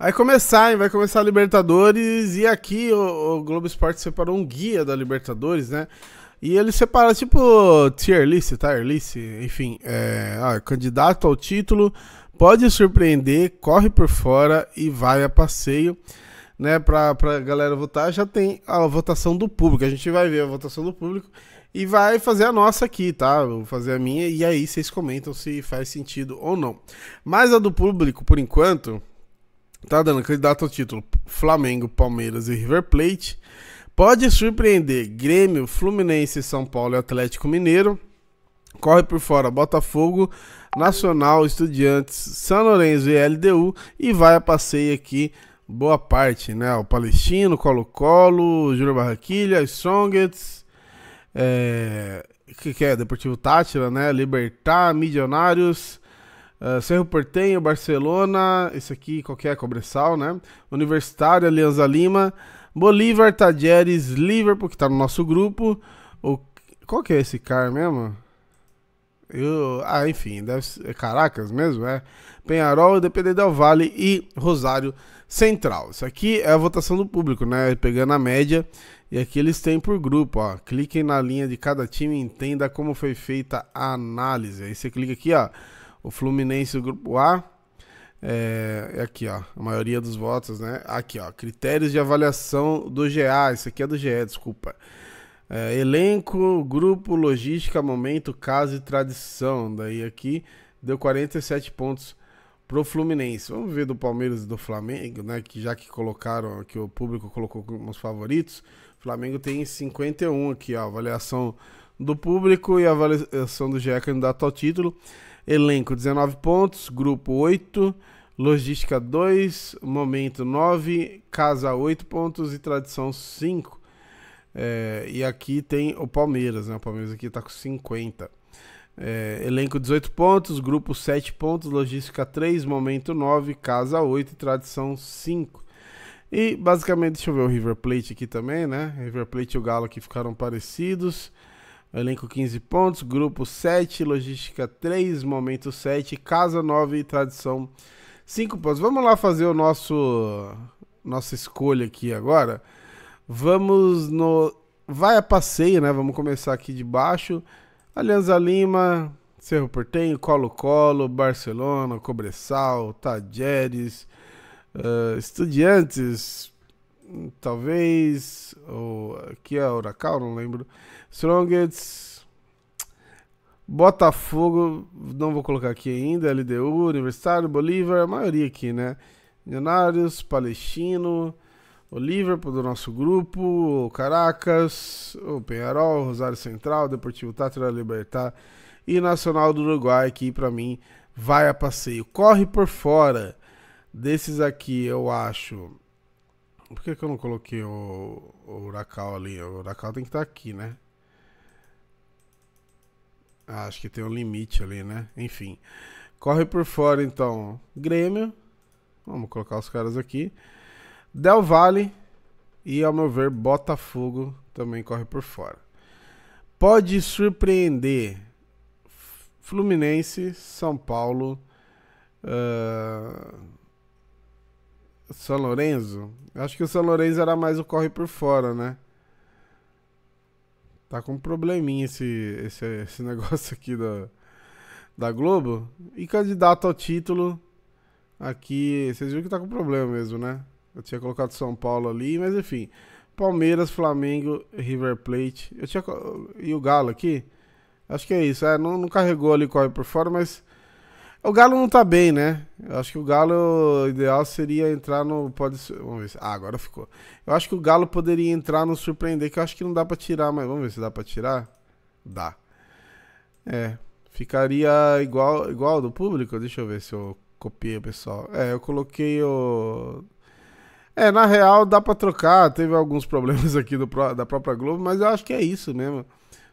Vai começar, hein? Vai começar a Libertadores. E aqui o, o Globo Esporte separou um guia da Libertadores, né? E ele separa, tipo, tier list, tier list, enfim. É, ah, candidato ao título, pode surpreender, corre por fora e vai a passeio. Né, pra, pra galera votar, já tem a votação do público. A gente vai ver a votação do público e vai fazer a nossa aqui, tá? Vou fazer a minha e aí vocês comentam se faz sentido ou não. Mas a do público, por enquanto, tá dando candidato ao título Flamengo, Palmeiras e River Plate. Pode surpreender Grêmio, Fluminense, São Paulo e Atlético Mineiro. Corre por fora Botafogo, Nacional, Estudiantes, São Lourenço e LDU e vai a passeio aqui boa parte, né? O Palestino, Colo-Colo, Júlio Barraquilha, Strongets, é... que que é? Deportivo Tátira, né? Libertar, Milionários, ah, Cerro Portenho, Barcelona, esse aqui qualquer, Cobressal, né? Universitário, Alianza Lima, Bolívar, Tajeres, Liverpool, que tá no nosso grupo. O, qual que é esse cara mesmo? Eu, ah, enfim, deve ser, é Caracas mesmo, é. Penharol, DPD Del Vale e Rosário Central. Isso aqui é a votação do público, né? Pegando a média. E aqui eles têm por grupo, ó. Cliquem na linha de cada time e entenda como foi feita a análise. Aí você clica aqui, ó. O Fluminense do grupo A. É, é, aqui, ó. A maioria dos votos, né? Aqui, ó. Critérios de avaliação do GA. Isso aqui é do GE, desculpa. É, elenco, grupo, logística, momento, caso e tradição. Daí aqui deu 47 pontos pro Fluminense. Vamos ver do Palmeiras e do Flamengo, né? Que já que colocaram, que o público colocou como os favoritos. O Flamengo tem 51 aqui, ó. Avaliação do público e avaliação do GE candidato ao título. Elenco 19 pontos, grupo 8, logística 2, momento 9, casa 8 pontos e tradição 5. É, e aqui tem o Palmeiras, né? O Palmeiras aqui tá com 50. É, elenco 18 pontos, grupo 7 pontos, logística 3, momento 9, casa 8 e tradição 5. E basicamente, deixa eu ver o River Plate aqui também, né? River Plate e o Galo aqui ficaram parecidos. Elenco 15 pontos, grupo 7, logística 3, momento 7, casa 9 e tradição 5 pontos. Vamos lá fazer o nosso nossa escolha aqui agora. Vamos no vai a passeio, né? Vamos começar aqui de baixo. Alianza Lima, Cerro Portenho, Colo-Colo, Barcelona, Cobressal, Tajeres, uh, Estudiantes, talvez, ou aqui é Huracal, não lembro. Strongest, Botafogo, não vou colocar aqui ainda, LDU, Universitário, Bolívar, a maioria aqui, né? Milionários, Palestino, Oliver do nosso grupo, Caracas, o Penharol, Rosário Central, Deportivo Tátira Libertar e Nacional do Uruguai, que para mim vai a passeio. Corre por fora desses aqui, eu acho. Por que, que eu não coloquei o, o Uracal ali? O Uracal tem que estar tá aqui, né? Ah, acho que tem um limite ali, né? Enfim. Corre por fora, então. Grêmio. Vamos colocar os caras aqui. Del Valle. E, ao meu ver, Botafogo também corre por fora. Pode surpreender. Fluminense, São Paulo. Uh... São Lourenço? Acho que o São Lourenço era mais o corre por fora, né? Tá com um probleminha esse, esse, esse negócio aqui da, da Globo. E candidato ao título aqui, vocês viram que tá com problema mesmo, né? Eu tinha colocado São Paulo ali, mas enfim. Palmeiras, Flamengo, River Plate. Eu tinha, e o Galo aqui? Acho que é isso. É, não, não carregou ali corre por fora, mas o Galo não tá bem, né? Eu acho que o Galo, o ideal seria entrar no. Pode, vamos ver se. Ah, agora ficou. Eu acho que o Galo poderia entrar no surpreender, que eu acho que não dá pra tirar, mas vamos ver se dá pra tirar. Dá. É. Ficaria igual, igual do público? Deixa eu ver se eu copiei o pessoal. É, eu coloquei o. É, na real dá pra trocar. Teve alguns problemas aqui do, da própria Globo, mas eu acho que é isso mesmo.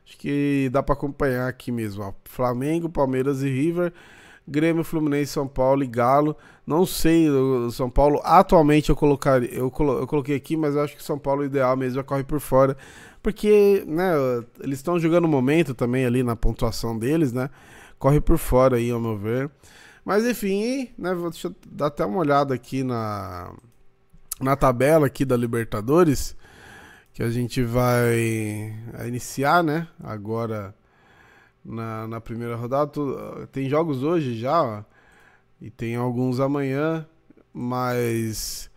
Acho que dá pra acompanhar aqui mesmo. Ó. Flamengo, Palmeiras e River. Grêmio, Fluminense, São Paulo e Galo. Não sei, o São Paulo atualmente eu, colocar, eu, colo, eu coloquei aqui, mas eu acho que São Paulo é ideal mesmo é corre por fora. Porque, né, eles estão jogando o momento também ali na pontuação deles, né? Corre por fora aí, ao meu ver. Mas enfim, né, deixa eu dar até uma olhada aqui na, na tabela aqui da Libertadores, que a gente vai é, iniciar, né? Agora na, na primeira rodada. Ah, tem jogos hoje já, e tem alguns amanhã, mas.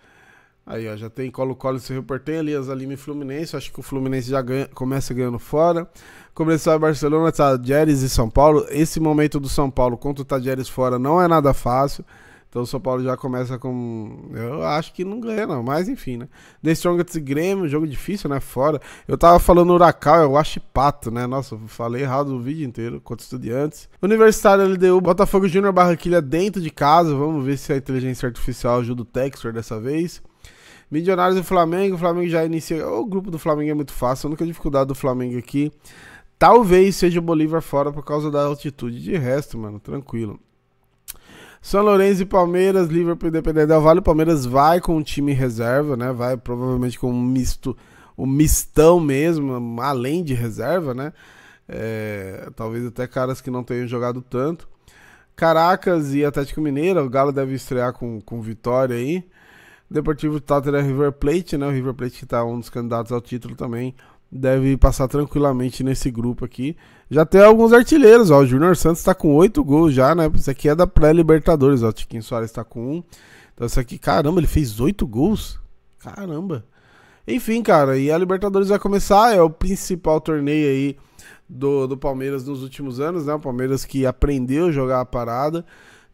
Aí, ó, já tem Colo-Colo e Cerro ali as Lima e Fluminense. Acho que o Fluminense já ganha, começa ganhando fora. Começou a Barcelona, Tadjeres e São Paulo. Esse momento do São Paulo contra o Tadjeres fora não é nada fácil. Então o São Paulo já começa com. Eu acho que não ganha, não. Mas enfim, né? The Strongest Grêmio, jogo difícil, né? Fora. Eu tava falando Huracal, eu acho pato, né? Nossa, falei errado o vídeo inteiro contra estudiantes. Universitário LDU, Botafogo Júnior Barraquilha dentro de casa. Vamos ver se a inteligência artificial ajuda o Textor dessa vez. Milionários do Flamengo, o Flamengo já inicia. O grupo do Flamengo é muito fácil, a única dificuldade do Flamengo aqui. Talvez seja o Bolívar fora por causa da altitude. De resto, mano, tranquilo. São Lourenço e Palmeiras, Liverpool e Independente do Vale. O Palmeiras vai com o time reserva, né? Vai provavelmente com um misto, um mistão mesmo, além de reserva, né? É, talvez até caras que não tenham jogado tanto. Caracas e Atlético Mineiro, o Galo deve estrear com, com vitória aí. Deportivo Tátira River Plate, né? O River Plate que tá um dos candidatos ao título também deve passar tranquilamente nesse grupo aqui. Já tem alguns artilheiros, ó. O Júnior Santos tá com 8 gols já, né? Isso aqui é da pré-Libertadores, ó. Tiquinho Soares tá com 1. Então isso aqui, caramba, ele fez 8 gols? Caramba. Enfim, cara, e a Libertadores vai começar, é o principal torneio aí do, do Palmeiras nos últimos anos, né? O Palmeiras que aprendeu a jogar a parada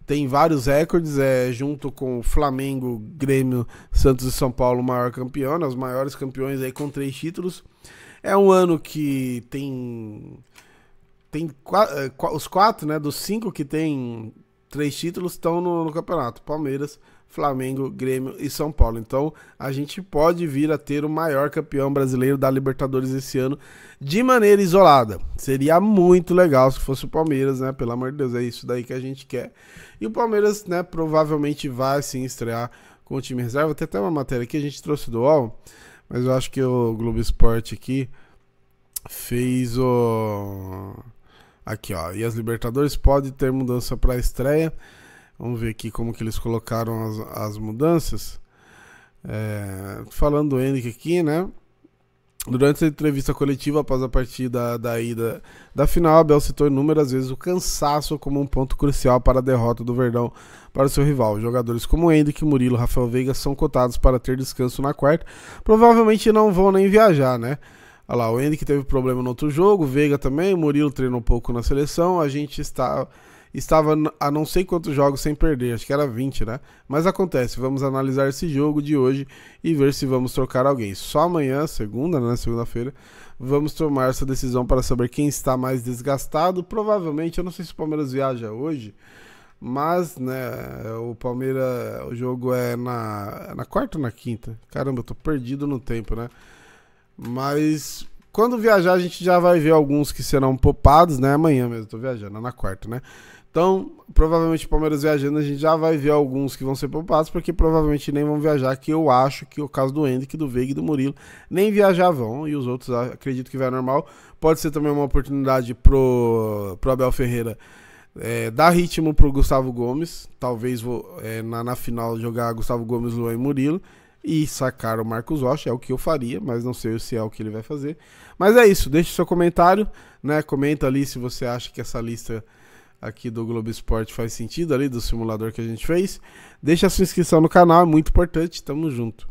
tem vários recordes, é, junto com Flamengo, Grêmio, Santos e São Paulo, maior campeão, né, os maiores campeões aí com três títulos. É um ano que tem tem é, os quatro, né, dos cinco que tem três títulos estão no, no campeonato. Palmeiras, Flamengo, Grêmio e São Paulo. Então a gente pode vir a ter o maior campeão brasileiro da Libertadores esse ano de maneira isolada. Seria muito legal se fosse o Palmeiras, né? Pelo amor de Deus, é isso daí que a gente quer. E o Palmeiras, né, provavelmente vai sim estrear com o time reserva. Tem até uma matéria que a gente trouxe do UOL, mas eu acho que o Globo Esporte aqui fez o. Aqui, ó. E as Libertadores pode ter mudança para a estreia. Vamos ver aqui como que eles colocaram as, as mudanças. É, falando do Henrique aqui, né? Durante a entrevista coletiva após a partida da ida da final, Abel citou inúmeras vezes o cansaço como um ponto crucial para a derrota do Verdão para o seu rival. Jogadores como Henrique, Murilo, Rafael Veiga são cotados para ter descanso na quarta. Provavelmente não vão nem viajar, né? Olha lá, o Henrique teve problema no outro jogo, Veiga também, Murilo treinou um pouco na seleção. A gente está estava a não sei quantos jogos sem perder, acho que era 20, né? Mas acontece, vamos analisar esse jogo de hoje e ver se vamos trocar alguém. Só amanhã, segunda, né? Segunda-feira, vamos tomar essa decisão para saber quem está mais desgastado. Provavelmente, eu não sei se o Palmeiras viaja hoje, mas, né, o Palmeiras, o jogo é na, é na quarta ou na quinta? Caramba, eu tô perdido no tempo, né? Mas quando viajar, a gente já vai ver alguns que serão poupados, né? Amanhã mesmo, tô viajando, é na quarta, né? Então, provavelmente o Palmeiras viajando, a gente já vai ver alguns que vão ser poupados, porque provavelmente nem vão viajar, que eu acho que o caso do Henrique, do Veiga e do Murilo, nem viajar vão, e os outros ah, acredito que vai normal. Pode ser também uma oportunidade pro, pro Abel Ferreira é, dar ritmo pro Gustavo Gomes, talvez vou, é, na, na final jogar Gustavo Gomes, Luan e Murilo, e sacar o Marcos Rocha, é o que eu faria, mas não sei se é o que ele vai fazer. Mas é isso, deixe seu comentário, né? Comenta ali se você acha que essa lista aqui do Globo Esporte faz sentido ali, do simulador que a gente fez. Deixa a sua inscrição no canal, é muito importante. Tamo junto.